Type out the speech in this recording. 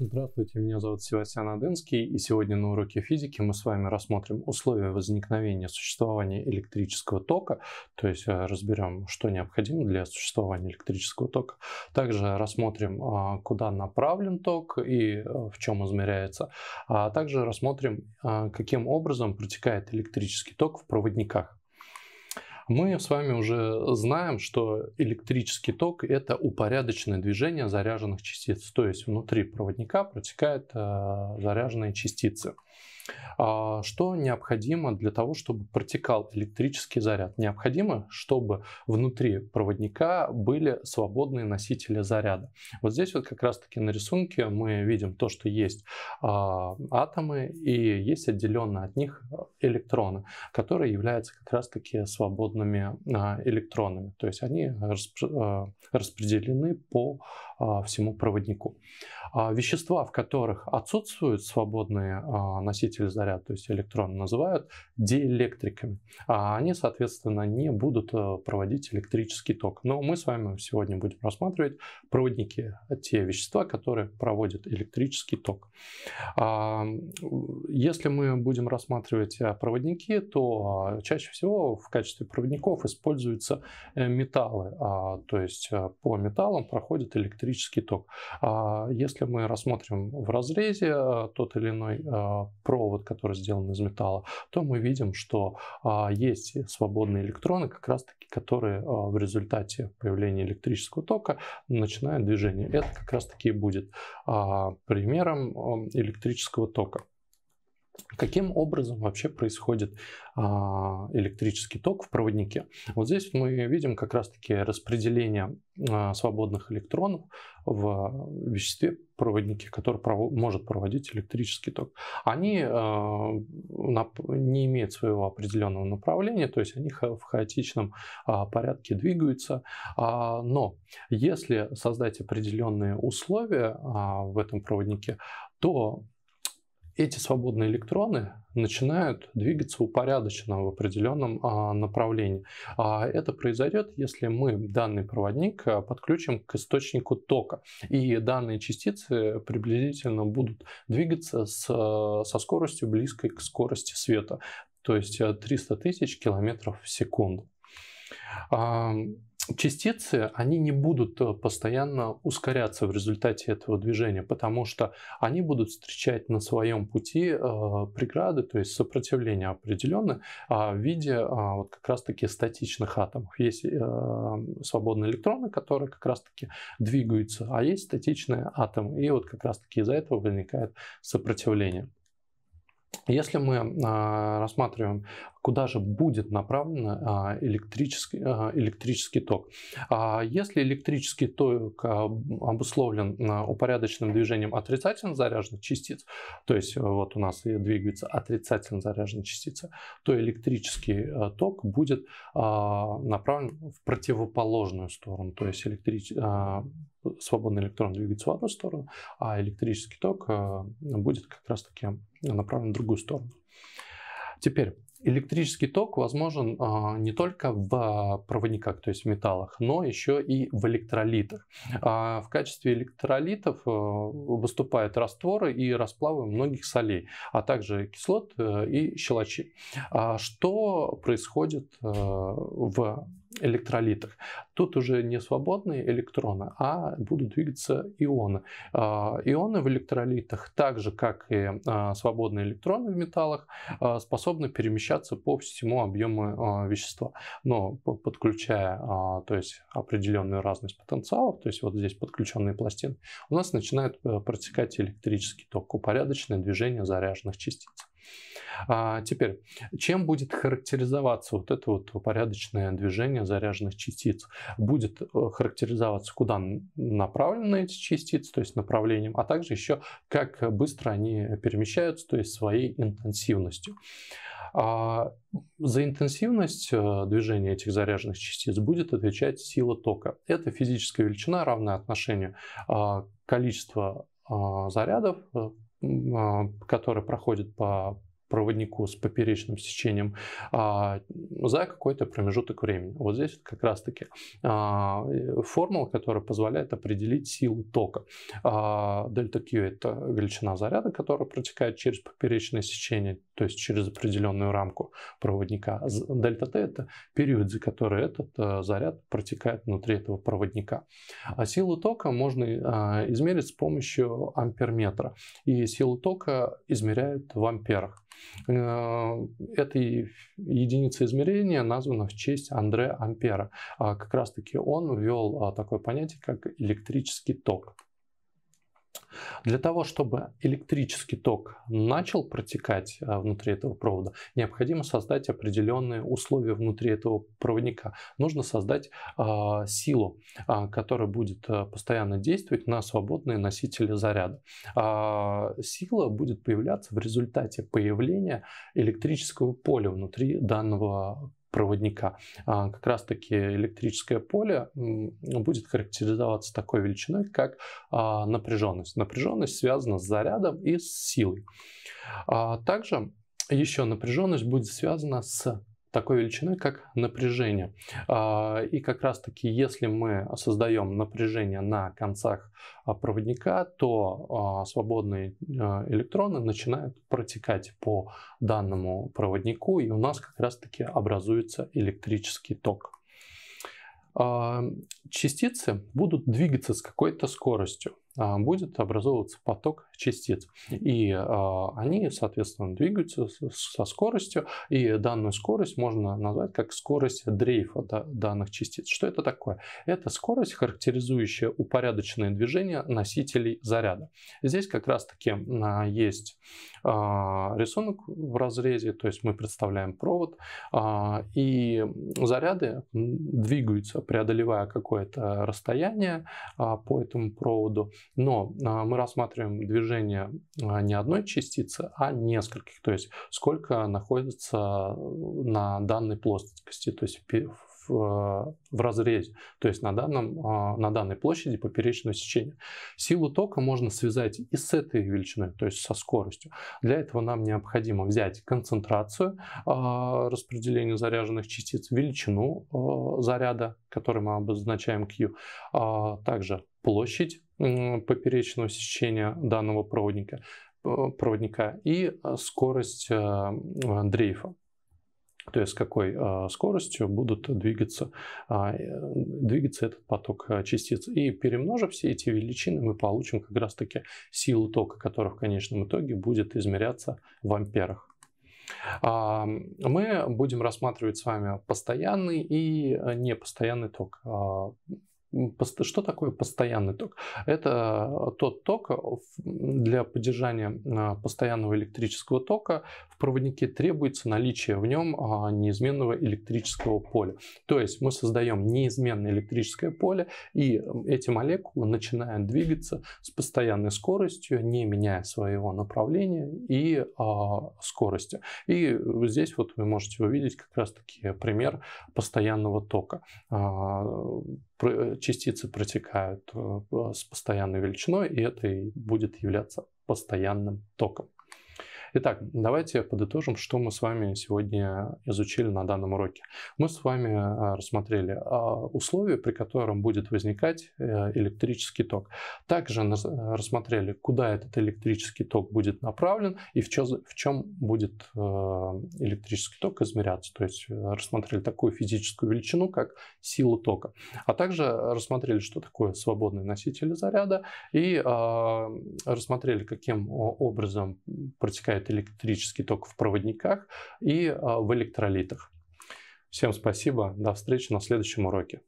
Здравствуйте, меня зовут Севастьян Аденский, и сегодня на уроке физики мы с вами рассмотрим условия возникновения существования электрического тока, то есть э, разберем, что необходимо для существования электрического тока. Также рассмотрим, а, куда направлен ток и э, в чем измеряется, а также рассмотрим, а, каким образом протекает электрический ток в проводниках. Мы с вами уже знаем, что электрический ток – это упорядоченное движение заряженных частиц. То есть внутри проводника протекают э, заряженные частицы. А, что необходимо для того, чтобы протекал электрический заряд? Необходимо, чтобы внутри проводника были свободные носители заряда. Вот здесь вот как раз-таки на рисунке мы видим то, что есть а, атомы и есть отделенные от них электроны, которые являются как раз-таки свободными а, электронами. То есть они распределены по всему проводнику. Вещества, в которых отсутствуют свободные носители двигатель заряд, то есть электрон, называют диэлектриками. А они, соответственно, не будут э, проводить электрический ток. Но мы с вами сегодня будем рассматривать проводники, э, те вещества, которые проводят электрический ток. А, если мы будем рассматривать э, проводники, то чаще всего в качестве проводников используются металлы. А, то есть по металлам проходит электрический ток. А если мы рассмотрим в разрезе тот или иной провод, вот, который сделан из металла, то мы видим, что а, есть свободные электроны, как раз-таки, которые а, в результате появления электрического тока начинают движение. Это как раз-таки и будет а, примером электрического тока. Каким образом вообще происходит а, электрический ток в проводнике? Вот здесь мы видим как раз-таки распределение а, свободных электронов в веществе проводнике, который может проводить электрический ток. Они а, не имеют своего определенного направления, то есть они в хаотичном порядке двигаются. Но если создать определенные условия в этом проводнике, то эти свободные электроны начинают двигаться упорядоченно в определенном а, направлении. А это произойдет, если мы данный проводник а, подключим к источнику тока. И данные частицы приблизительно будут двигаться с, а, со скоростью близкой к скорости света, то есть 300 а, тысяч километров в секунду частицы, они не будут э, постоянно ускоряться в результате этого движения, потому что они будут встречать на своем пути э, преграды, то есть сопротивление определенное а, в виде а, вот как раз-таки статичных атомов. Есть э, свободные электроны, которые как раз-таки двигаются, а есть статичные атомы. И вот как раз-таки из-за этого возникает сопротивление. Если мы а, рассматриваем, куда же будет направлен а, электрический, а, электрический ток. Если электрический ток обусловлен упорядоченным движением отрицательно заряженных частиц, то есть э, вот у нас двигаются отрицательно заряженная частица, то электрический э, ток будет направлен в противоположную сторону, то есть электрический свободный электрон двигается в одну сторону, а электрический ток э, будет как раз-таки направлен в другую сторону. Теперь, электрический ток возможен э, не только в проводниках, то есть в металлах, но еще и в электролитах. А в качестве электролитов э, выступают растворы и расплавы многих солей, а также кислот и щелочей. А что происходит в электролитах. Тут уже не свободные электроны, а будут двигаться ионы. А, ионы в электролитах, так же как и а, свободные электроны в металлах, а, способны перемещаться по всему объему вещества. Но подключая то есть, определенную разность потенциалов, то есть вот здесь подключенные пластины, у нас начинает э, протекать электрический ток, упорядоченное движение заряженных частиц. А теперь, чем будет характеризоваться вот это вот порядочное движение заряженных частиц? Будет э, характеризоваться, куда направлены эти частицы, то есть направлением, а также еще, как быстро они перемещаются, то есть своей интенсивностью. А за интенсивность э, движения этих заряженных частиц будет отвечать сила тока. Это физическая величина, равная отношению а, количества а, зарядов э, а, который проходит по проводнику с поперечным сечением а, за какой-то промежуток времени. Вот здесь как раз-таки а, э, формула, которая позволяет определить силу тока. А, дельта Q – это величина заряда, которая протекает через поперечное сечение, то есть через определенную рамку проводника. Дельта T – это период, за который этот а, заряд протекает внутри этого проводника. А силу тока можно а, измерить с помощью амперметра. И силу тока измеряют в амперах. Э, Эта единица измерения названа в честь Андре Ампера. А как раз-таки он ввел а, такое понятие, как электрический ток. Для того, чтобы электрический ток начал протекать э, внутри этого провода, необходимо создать определенные условия внутри этого проводника. Нужно создать э, силу, э, которая будет э, постоянно действовать на свободные носители заряда. Э, сила будет появляться в результате появления электрического поля внутри данного проводника, а, как раз-таки электрическое поле будет характеризоваться такой величиной, как а, напряженность. Напряженность связана с зарядом и с силой. А, также еще напряженность будет связана с такой величины, как напряжение. А, и как раз таки, если мы создаем напряжение на концах а, проводника, то а, свободные электроны начинают протекать по данному проводнику, и у нас как раз таки образуется электрический ток частицы будут двигаться с какой-то скоростью. А, будет образовываться поток частиц. И а, они, соответственно, двигаются со скоростью, и данную скорость можно назвать как скорость дрейфа данных частиц. Что это такое? Это скорость, характеризующая упорядоченное движение носителей заряда. Здесь как раз-таки а, есть а, рисунок в разрезе, то есть мы представляем провод, а, и заряды двигаются, преодолевая какое-то расстояние а, по этому проводу, но мы рассматриваем движение не одной частицы, а нескольких, то есть сколько находится э, на данной плоскости, то есть а, в, разрезе, то есть на, данном, а, на данной площади поперечного сечения. Силу тока можно связать и с этой величиной, то есть со скоростью. Для этого нам необходимо взять концентрацию а, распределения заряженных частиц, величину заряда, который мы обозначаем Q, также площадь поперечного сечения данного проводника, проводника и скорость дрейфа то есть с какой а, скоростью будут двигаться, а, э, двигаться этот поток а, частиц. И перемножив все эти величины, мы получим как раз-таки силу тока, которая в конечном итоге будет измеряться в амперах. Мы будем рассматривать с вами постоянный и э, непостоянный ток. Что такое постоянный ток? Это тот ток э, для поддержания а, постоянного электрического тока в проводнике требуется наличие в нем а, неизменного электрического поля. То есть мы создаем неизменное электрическое поле, и эти молекулы начинают двигаться с постоянной скоростью, не меняя своего направления и а, скорости. И здесь вот вы можете увидеть как раз-таки пример постоянного тока Э, частицы протекают э, с постоянной величиной, и это и будет являться постоянным током. Итак, давайте подытожим, что мы с вами сегодня изучили на данном уроке. Мы с вами а, рассмотрели а, условия, при котором будет возникать э, электрический ток. Также э, рассмотрели, куда этот электрический ток будет направлен и в чем будет а, электрический ток измеряться. То есть э, рассмотрели такую физическую величину, как силу тока. А также рассмотрели, что такое свободный носитель заряда и рассмотрели, каким образом протекает возникает электрический ток в проводниках и а, в электролитах. Всем спасибо, до встречи на следующем уроке.